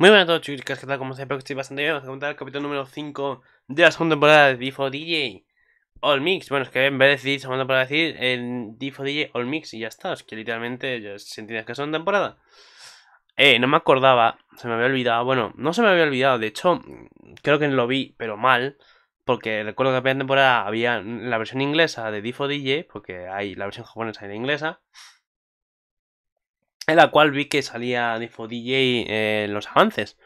Muy buenas a todos chicos, ¿qué tal? Como siempre, que estoy bastante bien. Vamos a comentar el capítulo número 5 de la segunda temporada de Difo DJ All Mix. Bueno, es que en vez de decir segunda temporada, decir el Difo DJ All Mix y ya está. Es que literalmente ya se que es una temporada. Eh, no me acordaba, se me había olvidado. Bueno, no se me había olvidado, de hecho, creo que lo vi, pero mal. Porque recuerdo que la primera temporada había la versión inglesa de Difo DJ, porque hay la versión japonesa y la inglesa en la cual vi que salía de DJ eh, los avances.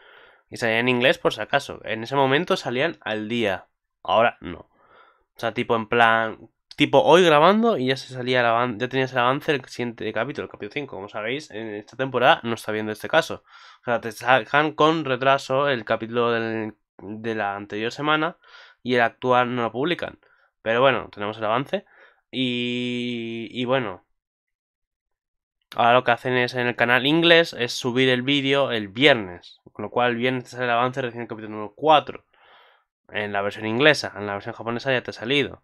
Y salía en inglés por si acaso. En ese momento salían al día. Ahora no. O sea, tipo en plan. Tipo hoy grabando y ya se salía el ya tenías el avance el siguiente capítulo, el capítulo 5. Como sabéis, en esta temporada no está viendo este caso. O sea, te sacan con retraso el capítulo de la anterior semana y el actual no lo publican. Pero bueno, tenemos el avance. y bueno, Ahora lo que hacen es en el canal inglés es subir el vídeo el viernes, con lo cual el viernes sale el avance recién el capítulo número 4 en la versión inglesa, en la versión japonesa ya te ha salido.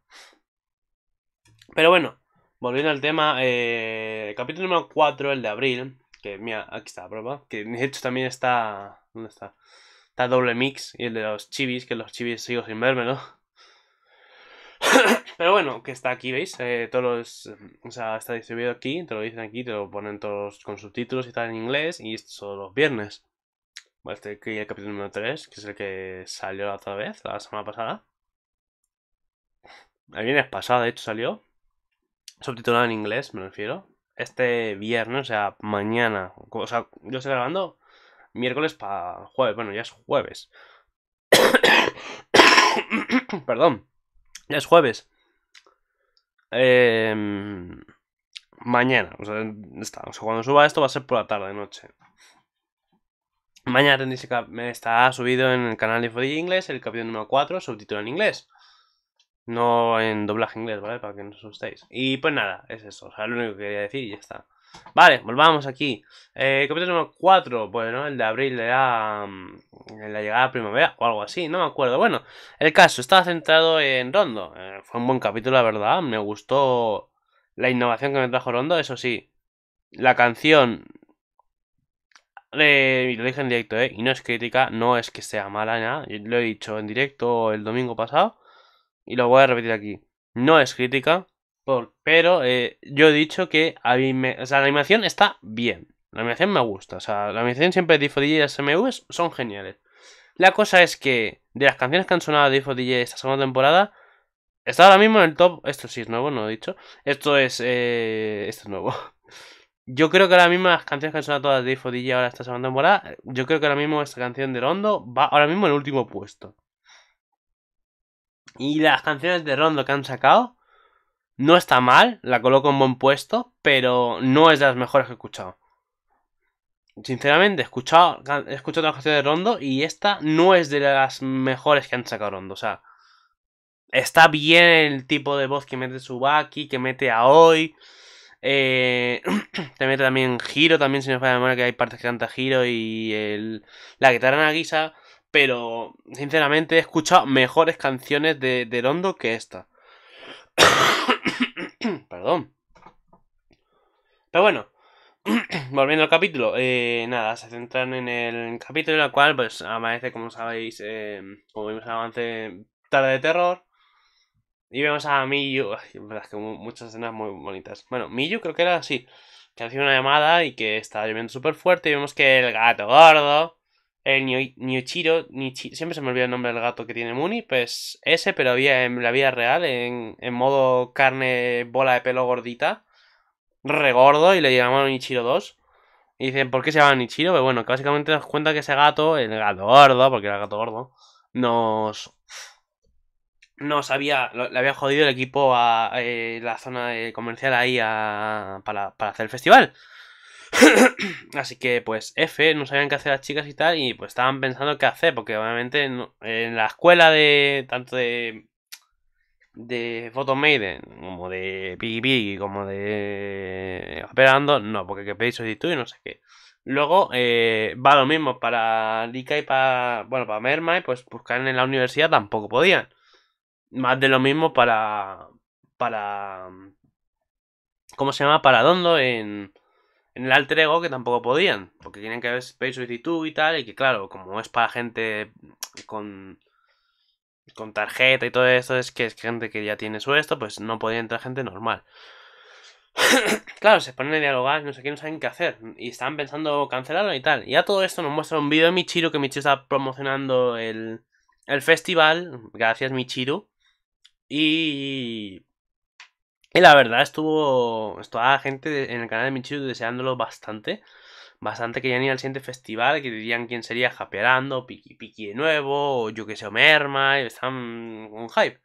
Pero bueno, volviendo al tema, el eh, capítulo número 4, el de abril, que mira, aquí está la prueba, que de hecho también está, ¿dónde está? Está doble mix y el de los chivis, que los chivis sigo sin vérmelo. Pero bueno, que está aquí, ¿veis? Todo eh, todos o sea, está distribuido aquí, te lo dicen aquí, te lo ponen todos con subtítulos y tal, en inglés, y esto son los viernes. Bueno, este aquí el capítulo número 3, que es el que salió la otra vez, la semana pasada. El viernes pasado, de hecho, salió. Subtitulado en inglés, me refiero. Este viernes, o sea, mañana. O sea, yo estoy grabando miércoles para jueves. Bueno, ya es jueves. Perdón. Es jueves. Em, mañana. cuando suba esto va a ser por la tarde, noche. Mañana tendréis que, está subido en el canal de Free Inglés el capítulo número 4, subtítulo en inglés. No en doblaje inglés, ¿vale? Para que no os asustéis. Y pues nada, es eso. O sea, lo único que quería decir y ya está. Vale, volvamos aquí. Eh, capítulo número 4, bueno, el de abril era mm, la llegada a primavera o algo así, no me acuerdo. Bueno, el caso estaba centrado en Rondo. Eh, fue un buen capítulo, la verdad. Me gustó la innovación que me trajo Rondo, eso sí. La canción... lo dije en directo, ¿eh? Y no es crítica, no es que sea mala, nada. lo he dicho en directo el domingo pasado. Y lo voy a repetir aquí. No es crítica, pero eh, yo he dicho que o la animación está bien. La animación me gusta. O sea, la animación siempre de 4 DJ y las son geniales. La cosa es que de las canciones que han sonado de 4 DJ esta segunda temporada, está ahora mismo en el top. Esto sí es nuevo, no lo he dicho. Esto es. Eh, esto nuevo. Yo creo que ahora mismo las canciones que han sonado todas de 4 DJ ahora esta segunda temporada, yo creo que ahora mismo esta canción de Rondo va ahora mismo en el último puesto. Y las canciones de Rondo que han sacado no está mal, la coloco en buen puesto, pero no es de las mejores que he escuchado. Sinceramente, he escuchado, he otras canciones de Rondo y esta no es de las mejores que han sacado Rondo. O sea, está bien el tipo de voz que mete Subaki, que mete a hoy. Eh, te mete también Giro, también si no falla memoria que hay partes que canta Giro y la guitarra en la guisa. Pero, sinceramente, he escuchado mejores canciones de, de Rondo que esta. Perdón. Pero bueno, volviendo al capítulo, eh, nada, se centran en el capítulo en el cual, pues, aparece, como sabéis, eh, como vimos avance Tarde de Terror. Y vemos a Miyu, que muchas escenas muy bonitas. Bueno, Miyu creo que era así, que hacía una llamada y que estaba lloviendo súper fuerte y vemos que el gato gordo el eh, Niuchiro, siempre se me olvida el nombre del gato que tiene Muni, pues ese, pero había en la vida real, en, modo carne, bola de pelo gordita, regordo, y le llamaron Nichiro 2. Y dicen, ¿por qué se llama Nichiro? Pues bueno, que básicamente nos cuenta que ese gato, el gato gordo, porque era gato gordo, nos. Nos había. Le había jodido el equipo a, eh, la zona comercial ahí a, para, para hacer el festival. Así que pues F, no sabían qué hacer las chicas y tal, y pues estaban pensando qué hacer, porque obviamente en, la escuela de tanto de de Photo Maiden, como de Piggy Piggy, como de esperando no, porque que pedís y no sé qué. Luego eh, va lo mismo para Lika y para, bueno, para Merma pues buscar en la universidad tampoco podían. Más de lo mismo para, para, ¿cómo se llama? Para Dondo en, en el alter ego que tampoco podían, porque tienen que haber Space Solicitud y tal, y que claro, como es para gente con, con tarjeta y todo eso, es que es gente que ya tiene su esto, pues no podía entrar gente normal. claro, se ponen a dialogar, no sé qué, no saben qué hacer, y están pensando cancelarlo y tal. Y a todo esto nos muestra un vídeo de Michiru, que Michiru está promocionando el, el festival, gracias Michiru, y y la verdad estuvo, estaba gente en el canal de Michiru deseándolo bastante. Bastante querían ir al siguiente festival, que dirían quién sería japerando Piki Piki de nuevo, o yo que sé, Merma, y están con hype.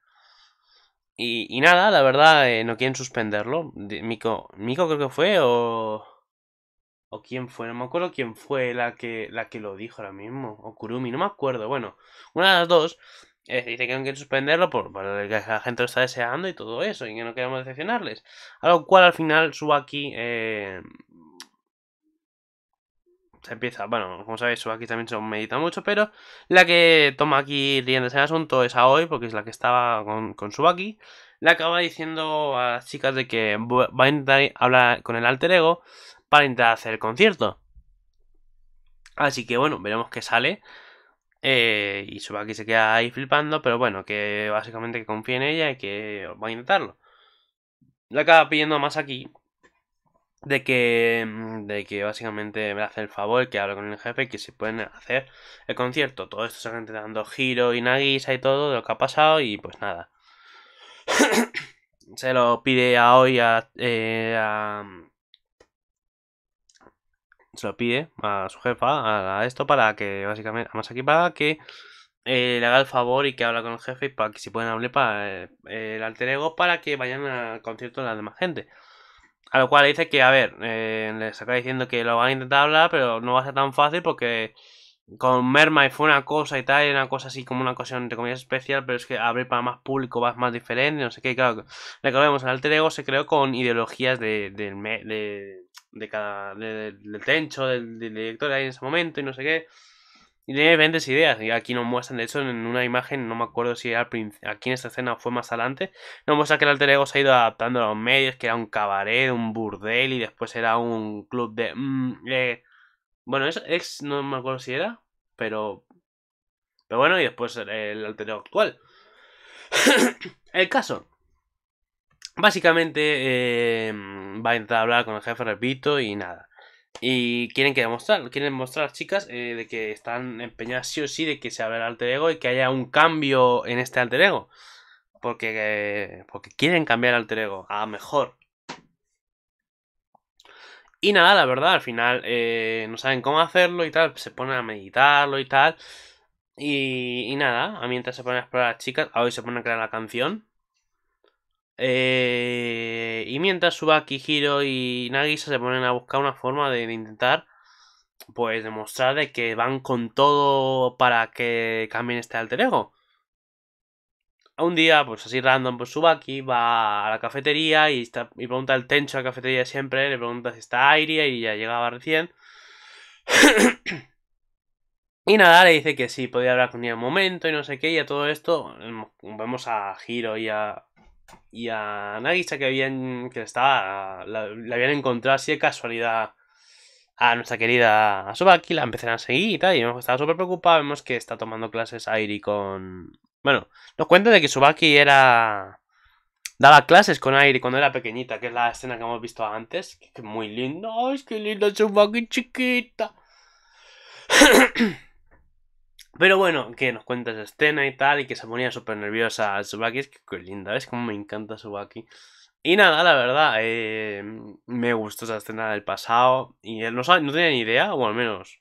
Y, nada, la verdad, eh, no quieren suspenderlo. Miko, Miko creo que fue, o... O quién fue, no me acuerdo quién fue la que, la que lo dijo ahora mismo. O Kurumi, no me acuerdo. Bueno, una de las dos dice que no quiere suspenderlo por, la gente lo está deseando y todo eso, y que no queremos decepcionarles. A lo cual al final Subaki eh, se empieza, bueno, como sabéis, Subaki también se medita mucho, pero la que toma aquí riendo ese asunto es hoy porque es la que estaba con, con Subaki. Le acaba diciendo a las chicas de que va a intentar hablar con el alter ego para intentar hacer el concierto. Así que bueno, veremos qué sale. Eh, y aquí se queda ahí flipando, pero bueno, que básicamente que confíe en ella y que va a intentarlo. Le acaba pidiendo más aquí de que, mm, de que básicamente me hace el favor que hable con el jefe que se pueden hacer el concierto. Todo esto se gente dando giro y nagisa y todo de lo que ha pasado y pues nada. se lo pide a hoy eh, a se lo pide a su jefa, a esto, para que básicamente, además aquí para que eh, le haga el favor y que habla con el jefe y para que si pueden hablar para eh, el alter ego para que vayan al concierto de la demás gente. A lo cual le dice que, a ver, eh, les acaba diciendo que lo van a intentar hablar, pero no va a ser tan fácil porque con Mermaid fue una cosa y tal, y una cosa así como una ocasión de comida especial, pero es que abrir para más público va más diferente, no sé qué, claro. Recordemos, el alter ego se creó con ideologías de de cada, del tencho, del, director ahí en ese momento y no sé qué. Y tiene diferentes ideas. Y aquí nos muestran, de hecho, en una imagen, no me acuerdo si era aquí en esta escena fue más adelante, nos muestra que el alter ego se ha ido adaptando a los medios, que era un cabaret, un burdel y después era un club de... Mm, eh, bueno, es, no me acuerdo si era, pero... Pero bueno, y después el alter ego actual. el caso Básicamente em, va a intentar hablar con el jefe, repito, y nada. Y quieren que demostrar, quieren mostrar chicas eh, de que están empeñadas sí o sí de que se abra el alter ego y que haya un cambio en este alter ego. Porque, eh, porque quieren cambiar el alter ego a mejor. Y nada, la verdad, al final eh, no saben cómo hacerlo y tal, se ponen a meditarlo y tal. Y, y nada, mientras se ponen a explorar a las chicas, hoy se ponen a crear la canción. Eh, y mientras Subaki, Hiro y Nagisa se ponen a buscar una forma de, intentar pues demostrar que van con todo para que cambien este alter ego. Un día, pues así random, pues Subaki va a la cafetería y, está, y pregunta al tencho a la cafetería siempre, le pregunta si está aire y ya llegaba recién. y nada, le dice que sí, podía hablar con ella un momento y no sé qué, y a todo esto vemos a Hiro y a, y a Nagisa que habían que estaba la, habían encontrado así de casualidad a nuestra querida Subaki, la empezaron a seguir y tal, y súper preocupada, vemos que está tomando clases Airi con... Bueno, nos cuenta de que Subaki era... Daba clases con Airi cuando era pequeñita, que es la escena que hemos visto antes, que muy linda, es que linda Subaki chiquita! Pero bueno, que nos cuenta esa escena y tal, y que se ponía súper nerviosa a Subaki. Es que qué linda, ¿ves como me encanta Subaki. Y nada, la verdad, eh, me gustó esa escena del pasado. Y él no, no tenía ni idea, o al menos,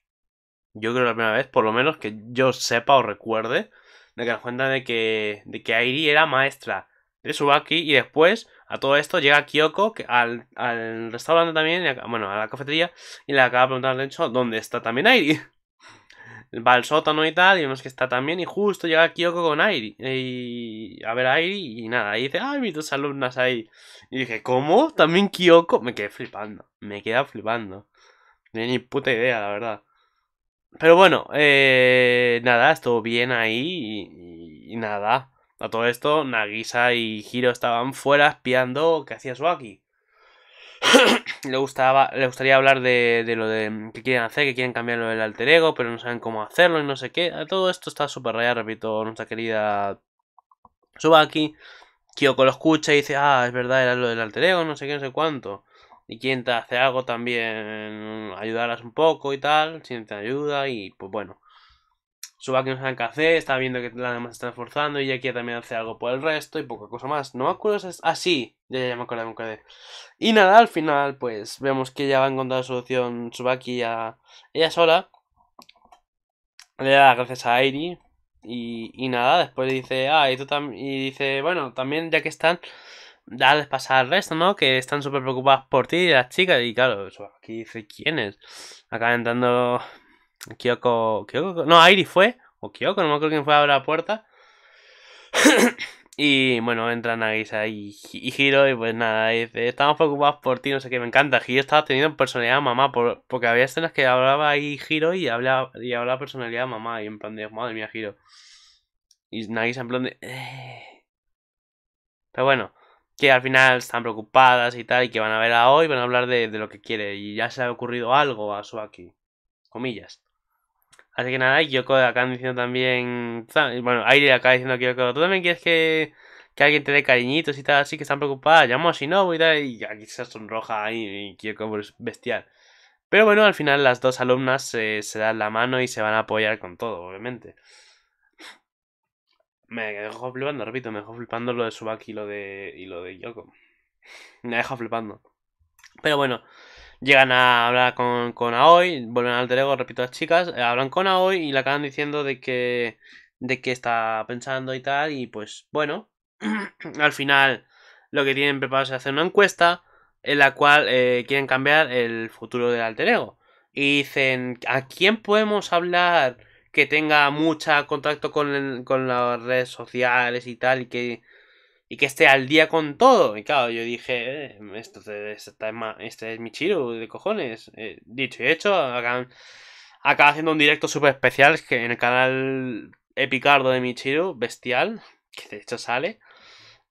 yo creo la primera vez, por lo menos que yo sepa o recuerde, de que nos cuenta de que, de que Airi era maestra de Tsubaki, Y después, a todo esto, llega Kyoko al, restaurante también, bueno, a la cafetería, y le acaba preguntar de hecho dónde está también Airi va al sótano y tal, y vemos que está también, y justo llega Kyoko con Airi, y a ver a y nada, y dice, ay, mis dos alumnas ahí. Y dije, ¿cómo? ¿También Kyoko? Me quedé flipando, me quedé flipando. No ni puta idea, la verdad. Pero bueno, eh, nada, estuvo bien ahí, y, nada. A todo esto, Nagisa y Hiro estaban fuera espiando que hacía Suaki. le, gustaba, le gustaría hablar de, lo de mm, que quieren hacer, que quieren cambiar lo del alter ego, pero no saben cómo hacerlo y no sé qué. Todo esto está súper rayado, repito, nuestra querida Subaki. Kyoko lo escucha y dice, ah, es verdad, era lo del alter ego, no sé qué, no sé cuánto. Y quien te hace algo también ayudarás un poco y tal, si te ayuda y pues bueno. Subaki no sabe qué hacer, está viendo que la demás está esforzando y quiere también hace algo por el resto y poca cosa más. No me acuerdo si es... Ah, ya, me acuerdo me Y nada, al final pues vemos que ya va a encontrar solución Subaki a ella sola. Le da gracias a Airi y, y, nada, después dice, ah, y tú también, y dice, bueno, también ya que están, dales pasar al resto, ¿no? Que están súper preocupadas por ti y las chicas y claro, Subaki dice, ¿quiénes? Acaba entrando Kyoko, Kyoko, no, Airi fue, o Kyoko, no me acuerdo quién fue a abrir la puerta. y bueno, Entra Nagisa y, Hiro, y pues nada, dice, estamos preocupados por ti, no sé qué, me encanta. Hiro estaba teniendo personalidad mamá, porque había escenas que hablaba ahí Hiro y hablaba, y hablaba personalidad mamá, y en plan de, madre mía, Hiro. Y Nagisa en plan de... Eh". Pero bueno, que al final están preocupadas y tal, y que van a ver a hoy, van a hablar de, de lo que quiere, y ya se ha ocurrido algo a Suaki. Comillas. Así que nada, Yoko acá diciendo también. Bueno, Aire acá diciendo Yoko... ¿tú también quieres que, que alguien te dé cariñitos y tal? Así que están preocupadas, llamo a no y tal. Y aquí se sonroja ahí y Kyoko es bestial. Pero bueno, al final las dos alumnas se dan la mano y se van a apoyar con todo, obviamente. Me dejo flipando, repito, me dejo flipando lo de Subaki y lo de, y lo de Yoko. Me dejó flipando. Pero bueno, llegan a hablar con, con Aoi, vuelven al alter ego, repito, las chicas, eh, hablan con Aoi y le acaban diciendo de que, de que está pensando y tal, y pues bueno, al final lo que tienen preparado es hacer una encuesta en la cual eh, quieren cambiar el futuro del alter Y dicen, ¿a quién podemos hablar que tenga mucho contacto con, con las redes sociales y tal, y que y que esté al día con todo. Y claro, yo dije, eh, esto, este, este, es Michiru, de cojones. Eh, dicho y hecho, acaban, haciendo un directo súper especial que en el canal Epicardo de Michiru, bestial, que de hecho sale.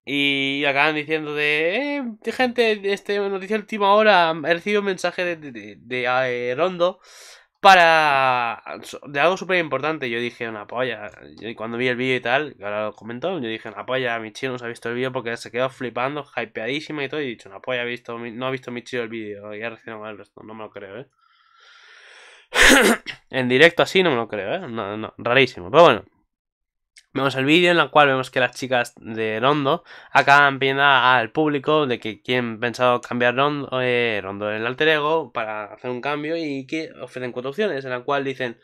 Y acaban diciendo de, eh, gente, este, noticia última hora, he recibido un mensaje de, de, de, para... De algo súper importante, yo dije una polla. Yo, cuando vi el vídeo y tal, que ahora lo comento, yo dije una polla, chido no se ha visto el vídeo porque se quedó flipando, hypeadísima y todo. Y he dicho una polla, ha visto, no ha visto mi chido el vídeo. Y ha recién no me lo creo, ¿eh? en directo así no me lo creo, ¿eh? No, rarísimo. Pero bueno, Vemos el vídeo en el cual vemos que las chicas de Rondo acaban pidiendo al público de que quien pensado cambiar eh, Rondo, en el alter ego para hacer un cambio y que ofrecen cuatro opciones en la cual dicen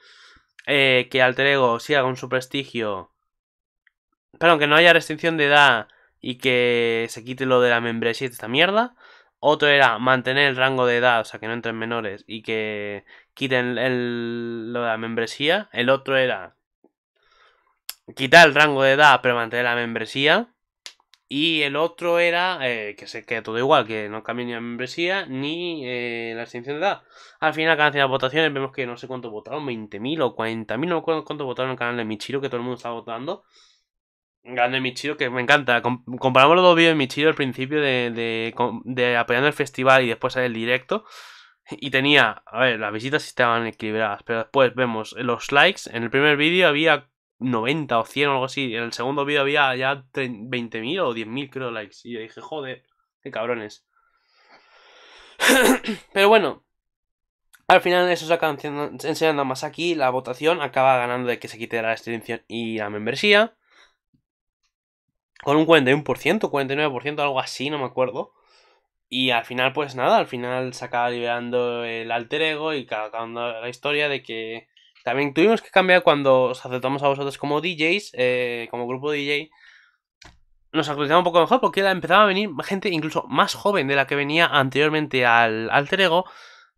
eh, que alter ego siga con su prestigio, pero que no haya restricción de edad y que se quite lo de la membresía de esta mierda. Otro era mantener el rango de edad, o sea, que no entren menores y que quiten lo de la membresía. El otro era quitar el rango de edad pero mantener la membresía. Y el otro era eh, que se quede todo igual, que no cambie ni la membresía ni eh, la extinción de edad. Al final, cancelan las votaciones, vemos que no sé cuánto votaron, 20.000 o 40.000, no sé votaron en el canal de Michiro, que todo el mundo estaba votando. El canal Michiro, que me encanta. Comparamos los dos vídeos de Michiro al principio de, de, de, apoyando el festival y después el directo. Y tenía, a ver, las visitas estaban equilibradas, pero después vemos los likes. En el primer vídeo había 90 o 100 o algo así. En el segundo vídeo había ya 20.000 o 10.000 creo likes. Y yo dije, joder, qué cabrones. Pero bueno, al final eso se acaba enseñando más aquí. La votación acaba ganando de que se quite la extinción y la membresía. Con un 41%, 49%, algo así, no me acuerdo. Y al final, pues nada, al final se acaba liberando el alter ego y acabando la historia de que también tuvimos que cambiar cuando os aceptamos a vosotros como DJs, eh, como grupo DJ. Nos actualizamos un poco mejor porque empezaba a venir gente incluso más joven de la que venía anteriormente al alter ego.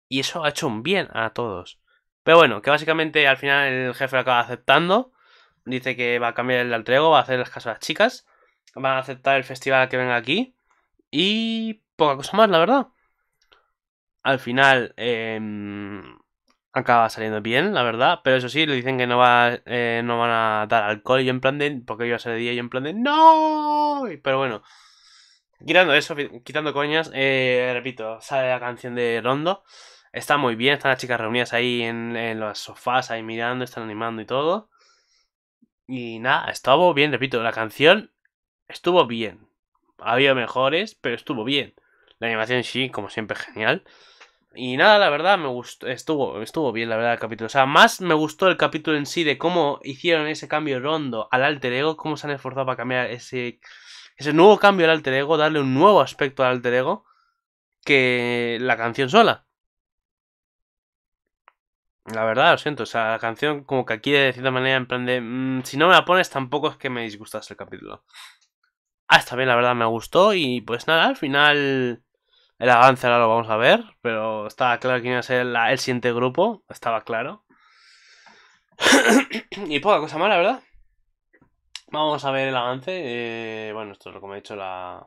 Y eso ha hecho un bien a todos. Pero bueno, que básicamente al final el jefe acaba aceptando. Dice que va a cambiar el alter va a hacer las casas a las chicas. Van a aceptar el festival que venga aquí. Y poca cosa más, la verdad. Al final, em, acaba saliendo bien, la verdad. Pero eso sí, le dicen que no, va, eh, no van a dar alcohol. Y yo en plan de. Porque iba a ser de día. Y yo en plan de. ¡No! Pero bueno. Quitando eso, quitando coñas. Eh, repito, sale la canción de Rondo. Está muy bien. Están las chicas reunidas ahí en, en los sofás, ahí mirando, están animando y todo. Y nada, estuvo bien, repito. La canción estuvo bien. Había mejores, pero estuvo bien. La animación sí, como siempre, genial. Y nada, la verdad, me gustó, estuvo, estuvo bien la verdad el capítulo. O sea, más me gustó el capítulo en sí de cómo hicieron ese cambio rondo al alter ego, cómo se han esforzado para cambiar ese, ese nuevo cambio al alter ego, darle un nuevo aspecto al alter ego, que la canción sola. La verdad, lo siento, o sea, la canción como que aquí de cierta manera, en mm, si no me la pones tampoco es que me disgustase el capítulo. Ah, está bien, la verdad, me gustó y pues nada, al final el avance ahora lo vamos a ver, pero estaba claro que iba a ser el, siguiente grupo, estaba claro. y poca cosa mala, ¿verdad? Vamos a ver el avance. Eh, bueno, esto es lo que me he dicho la,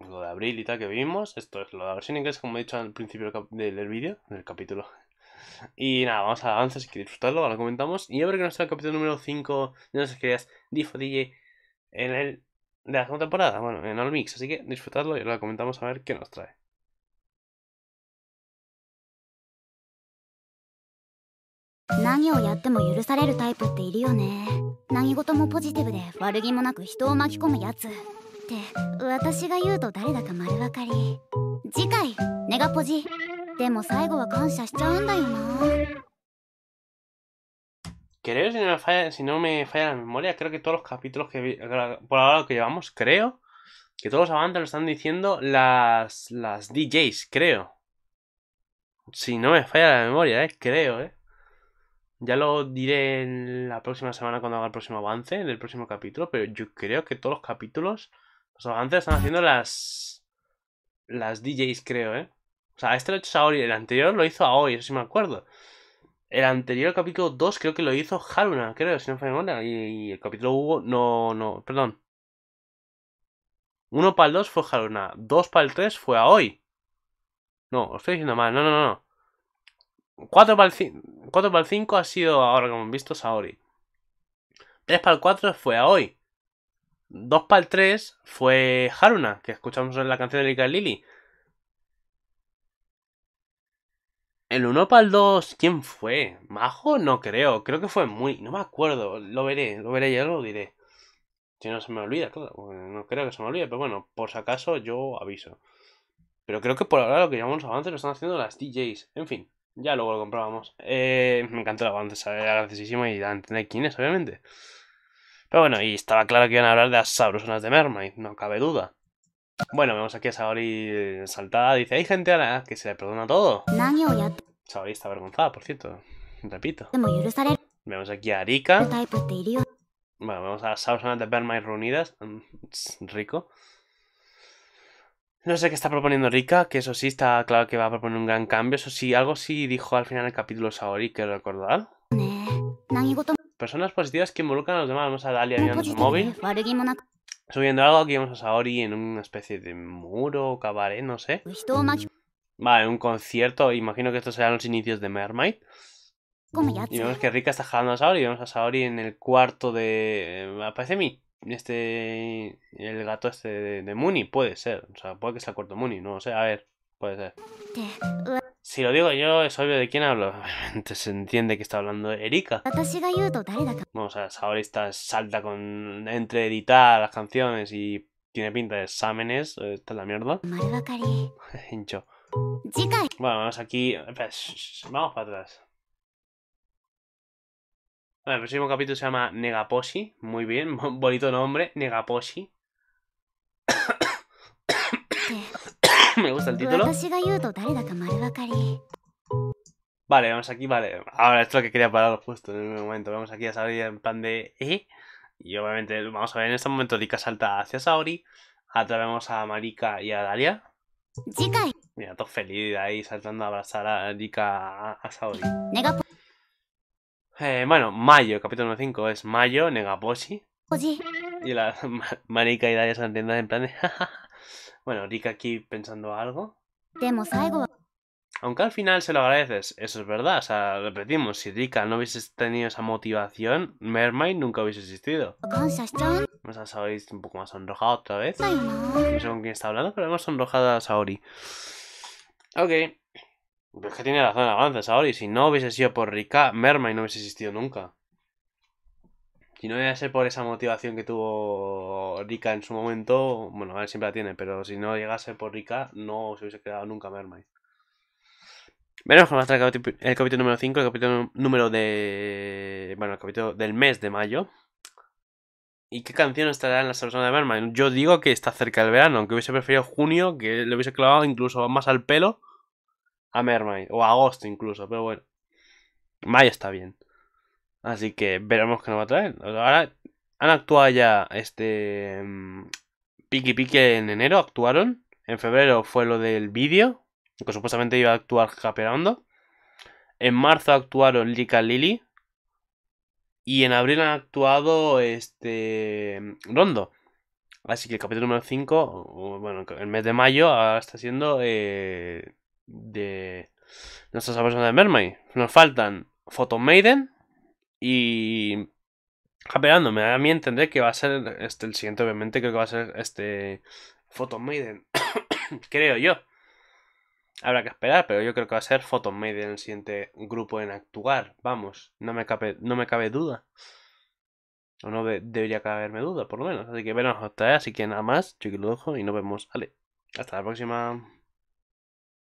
lo de abril y tal que vimos. Esto es lo de la versión inglesa como he dicho al principio del, del vídeo, del capítulo. Y nada, vamos al avance, si que disfrutarlo, ahora lo comentamos. Y ahora que nos trae el capítulo número 5 de sé si Difo DJ en el, de la segunda temporada, bueno, en All Mix. Así que disfrutadlo y ahora lo comentamos a ver qué nos trae. 何をやっても許されるタイプっているよね何事もポジティブで悪気もなく人を巻き込むやつって私が言うと誰だか丸分かり次回「ネガポジ」でも最後は感謝しちゃうんだよな Creo, si no, me falla, si no me falla la memoria, creo que todos los capítulos que por ahora lo que llevamos, creo que todos los avances lo están diciendo las, las DJs, creo. Si no me falla la memoria, eh, creo, eh. Ya lo diré en la próxima semana cuando haga el próximo avance en el próximo capítulo, pero yo creo que todos los capítulos, los avances están haciendo las las DJs, creo, ¿eh? O sea, este lo he hecho Saori, el anterior lo hizo a hoy, eso sí me acuerdo. El anterior capítulo 2 creo que lo hizo Haruna, creo, si no me memoria. Y, el capítulo 1, no, no, perdón. Uno para el 2 fue Haruna, 2 para el 3 fue Aoi. hoy. No, os estoy diciendo mal, no, no, no. 4 para, el 5, ha sido ahora como hemos visto Saori. 3 para el 4 fue Aoi. 2 para el 3 fue Haruna, que escuchamos en la canción de Lika Lily. El 1 para el 2, ¿quién fue? ¿Majo? No creo, creo que fue muy. No me acuerdo, lo veré, lo veré, y lo diré. Si no se me olvida, claro, no creo que se me olvide, pero bueno, por si acaso yo aviso. Pero creo que por ahora lo que llamamos avance lo están haciendo las DJs, en fin. Ya luego lo comprobamos. Eh, me encantó la banda, era graciosísima y da a entender quién es, obviamente. Pero bueno, y estaba claro que iban a hablar de las sabrosonas de Mermaid, no cabe duda. Bueno, vemos aquí a Saori saltada. Dice, hay gente a la que se le perdona todo. Saori está avergonzada, por cierto. Repito. Vemos aquí a Arika. Bueno, vemos a las sabrosonas de Mermaid reunidas. Mm, rico. No sé qué está proponiendo Rika, que eso sí está claro que va a proponer un gran cambio. Eso sí, algo sí dijo al final del capítulo Saori, que recordar. Personas positivas que involucran a los demás. Vamos a Dalia mirando su móvil. Subiendo algo, aquí vamos a Saori en una especie de muro o cabaret, no sé. Mm. Vale, un concierto. Imagino que estos serán los inicios de Mermaid. Mm, y vemos que Rika está jalando a Saori. Y vemos a Saori en el cuarto de... Eh, aparece mí este el gato este de, Muni puede ser o sea puede que sea corto Mooney no lo sé a ver puede ser si lo digo yo es obvio de quién hablo Entonces se entiende que está hablando Erika no, o sea ahora salta con entre editar las canciones y tiene pinta de exámenes eh, esta es la mierda hincho bueno vamos aquí vamos para atrás el próximo capítulo se llama Negaposhi. Muy bien, bonito nombre, Negaposhi. Me gusta el título. Vale, vamos aquí, vale. Ahora esto es lo que quería parar justo en el momento. Vamos aquí a Saori en plan de... E. Y obviamente vamos a ver en este momento Dika salta hacia Saori. vemos a Marika y a Dalia. Mira, todo feliz ahí saltando a abrazar a Dika a Saori. Eh, bueno, mayo, capítulo 5 es mayo, Negaposhi. Y la marica y Daya se entienden en plan de... bueno, Rika aquí pensando algo. Aunque al final se lo agradeces, eso es verdad. O sea, repetimos, si Rika no hubiese tenido esa motivación, Mermaid nunca hubiese existido. O sea, Saori un poco más sonrojado otra vez. No sé con quién está hablando, pero hemos sonrojado a Saori. Ok. Pero es que tiene razón Avances ahora. Y si no hubiese sido por Rika, Merma no hubiese existido nunca. Si no llegase por esa motivación que tuvo Rika en su momento, bueno, él siempre la tiene, pero si no llegase por Rika, no se hubiese quedado nunca Mermaid. Veremos que el capítulo número 5, el capítulo número de. Bueno, el capítulo del mes de mayo. ¿Y qué canción estará en la semana de Mermaid? Yo digo que está cerca del verano, aunque hubiese preferido junio, que le hubiese clavado incluso más al pelo a Mermaid, o agosto incluso, pero bueno. Mayo está bien. Así que veremos qué nos va a traer. Ahora han actuado ya este Piki mm, Piki en enero, actuaron. En febrero fue lo del vídeo, que supuestamente iba a actuar caperando En marzo actuaron Lika Lili. Y en abril han actuado este Rondo. Así que el capítulo número 5, bueno, el mes de mayo, ahora está siendo eh, de nuestras persona de Mermaid. Nos faltan Photon Maiden y... Esperándome, a mí entender que va a ser este el siguiente, obviamente creo que va a ser este Photon Maiden, creo yo. Habrá que esperar, pero yo creo que va a ser Photon Maiden el siguiente grupo en actuar, vamos, no me cabe, no me cabe duda. O no debería caberme duda, por lo menos. Así que bueno hasta ahí, así que nada más, yo que lo dejo y nos vemos. Vale, hasta la próxima.